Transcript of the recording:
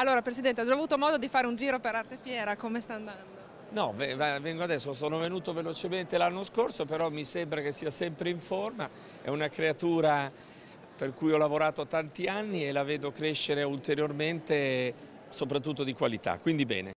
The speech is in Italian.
Allora Presidente, ho già avuto modo di fare un giro per Artefiera, come sta andando? No, vengo adesso, sono venuto velocemente l'anno scorso, però mi sembra che sia sempre in forma, è una creatura per cui ho lavorato tanti anni e la vedo crescere ulteriormente, soprattutto di qualità, quindi bene.